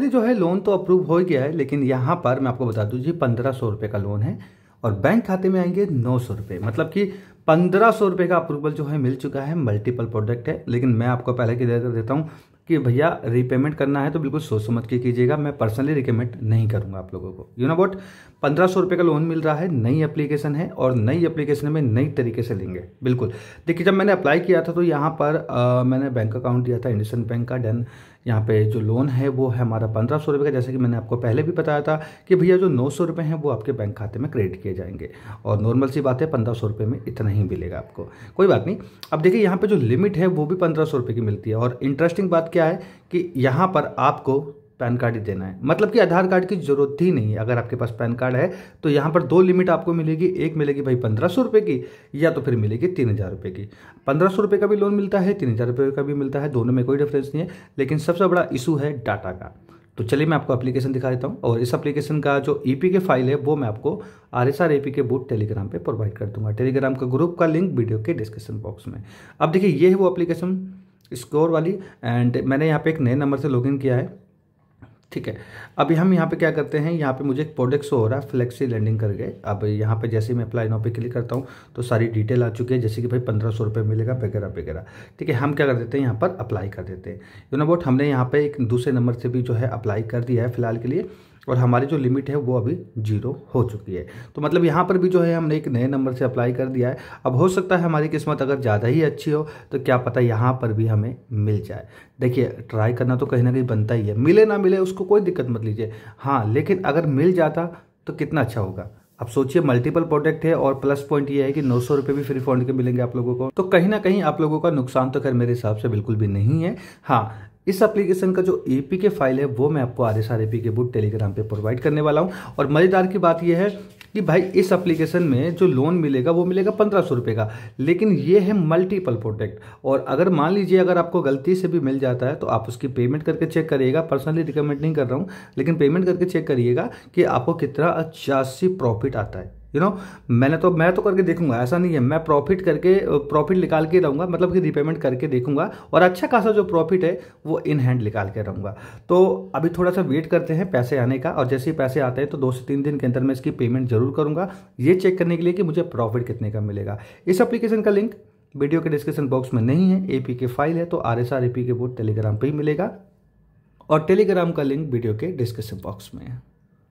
जो है लोन तो अप्रूव हो गया है लेकिन यहाँ पर मैं आपको बता दूँ जी पंद्रह सौ रुपये का लोन है और बैंक खाते में आएंगे नौ सौ रुपये मतलब कि पंद्रह सौ रुपये का अप्रूवल जो है मिल चुका है मल्टीपल प्रोडक्ट है लेकिन मैं आपको पहले की देता हूँ कि भैया रीपेमेंट करना है तो बिल्कुल सोच समझ के कीजिएगा मैं पर्सनली रिकमेंड नहीं करूंगा आप लोगों को यू नो वॉट पंद्रह सौ रुपये का लोन मिल रहा है नई एप्लीकेशन है और नई एप्लीकेशन में नई तरीके से लेंगे बिल्कुल देखिए जब मैंने अप्लाई किया था तो यहाँ पर आ, मैंने बैंक अकाउंट दिया था इंडसन बैंक का डेन यहाँ पे जो लोन है वो है हमारा पंद्रह सौ रुपये का जैसे कि मैंने आपको पहले भी बताया था कि भैया जो नौ सौ रुपये हैं वो आपके बैंक खाते में क्रेडिट किए जाएंगे और नॉर्मल सी बात है पंद्रह सौ रुपये में इतना ही मिलेगा आपको कोई बात नहीं अब देखिए यहाँ पे जो लिमिट है वो भी पंद्रह सौ रुपये की मिलती है और इंटरेस्टिंग बात क्या है कि यहाँ पर आपको पैन कार्ड ही देना है मतलब कि आधार कार्ड की जरूरत ही नहीं है अगर आपके पास पैन कार्ड है तो यहाँ पर दो लिमिट आपको मिलेगी एक मिलेगी भाई पंद्रह सौ रुपये की या तो फिर मिलेगी तीन हज़ार रुपये की पंद्रह सौ रुपये का भी लोन मिलता है तीन हज़ार रुपये का भी मिलता है दोनों में कोई डिफरेंस नहीं है लेकिन सबसे बड़ा इशू है डाटा का तो चलिए मैं आपको एप्लीकेशन दिखा देता हूँ और इस एप्लीकेशन का जो ई e के फाइल है वो मैं आपको R S R A P K bot Telegram पर प्रोवाइड कर दूंगा टेलीग्राम का ग्रुप का लिंक वीडियो के डिस्क्रिप्शन बॉक्स में अब देखिए ये है वो एप्लीकेशन स्कोर वाली एंड मैंने यहाँ पे एक नए नंबर से लॉगिन किया है ठीक है अभी हम यहाँ पे क्या करते हैं यहाँ पे मुझे एक प्रोडक्ट शो हो रहा है फ्लेक्सी लैंडिंग करके अब यहाँ पे जैसे मैं अप्लाई नाउ पे क्लिक करता हूँ तो सारी डिटेल आ चुकी है जैसे कि भाई पंद्रह सौ रुपये मिलेगा वगैरह वगैरह ठीक है हम क्या कर देते हैं यहाँ पर अप्लाई कर देते हैं यू नो बोट हमने यहाँ पर एक दूसरे नंबर से भी जो है अप्लाई कर दिया है फिलहाल के लिए और हमारी जो लिमिट है वो अभी जीरो हो चुकी है तो मतलब यहाँ पर भी जो है हमने एक नए नंबर से अप्लाई कर दिया है अब हो सकता है हमारी किस्मत अगर ज़्यादा ही अच्छी हो तो क्या पता यहाँ पर भी हमें मिल जाए देखिए ट्राई करना तो कहीं ना कहीं बनता ही है मिले ना मिले उसको कोई दिक्कत मत लीजिए हाँ लेकिन अगर मिल जाता तो कितना अच्छा होगा अब सोचिए मल्टीपल प्रोडक्ट है और प्लस पॉइंट ये है कि नौ सौ रुपये भी फ्री फंड के मिलेंगे आप लोगों को तो कहीं ना कहीं आप लोगों का नुकसान तो खैर मेरे हिसाब से बिल्कुल भी नहीं है हाँ इस एप्लीकेशन का जो ए पी के फाइल है वो मैं आपको R S R A P K book Telegram पे प्रोवाइड करने वाला हूँ और मज़ेदार की बात यह है कि भाई इस एप्लीकेशन में जो लोन मिलेगा वो मिलेगा पंद्रह सौ रुपये का लेकिन ये है मल्टीपल प्रोडक्ट और अगर मान लीजिए अगर आपको गलती से भी मिल जाता है तो आप उसकी पेमेंट करके चेक करिएगा पर्सनली रिकमेंड नहीं कर रहा हूँ लेकिन पेमेंट करके चेक करिएगा कि आपको कितना अच्छासी प्रॉफिट आता है यू you नो know, मैंने तो मैं तो करके देखूंगा ऐसा नहीं है मैं प्रॉफिट करके प्रॉफिट निकाल के रहूंगा मतलब कि रिपेमेंट करके देखूंगा और अच्छा खासा जो प्रॉफिट है वो इन हैंड निकाल के रहूंगा तो अभी थोड़ा सा वेट करते हैं पैसे आने का और जैसे ही पैसे आते हैं तो दो से तीन दिन के अंदर मैं इसकी पेमेंट जरूर करूंगा ये चेक करने के लिए कि मुझे प्रॉफिट कितने का मिलेगा इस अप्लीकेशन का लिंक वीडियो के डिस्क्रिप्शन बॉक्स में नहीं है एपी के फाइल है तो R S R A P K board Telegram पर ही मिलेगा और टेलीग्राम का लिंक वीडियो के डिस्क्रिप्शन बॉक्स में है